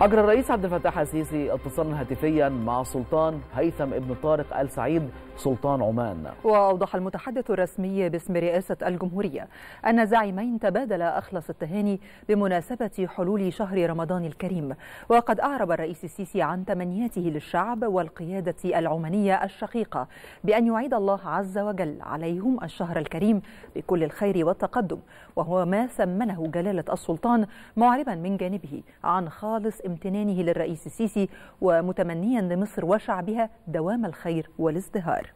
أجرى الرئيس عبد الفتاح السيسي اتصالا هاتفيا مع سلطان هيثم ابن طارق آل سعيد سلطان عمان وأوضح المتحدث الرسمي باسم رئاسة الجمهورية أن زعيمين تبادلا أخلص التهاني بمناسبة حلول شهر رمضان الكريم وقد أعرب الرئيس السيسي عن تمنياته للشعب والقيادة العمانية الشقيقة بأن يعيد الله عز وجل عليهم الشهر الكريم بكل الخير والتقدم وهو ما سمنه جلالة السلطان معربا من جانبه عن خالص امتنانه للرئيس السيسي ومتمنيا لمصر وشعبها دوام الخير والازدهار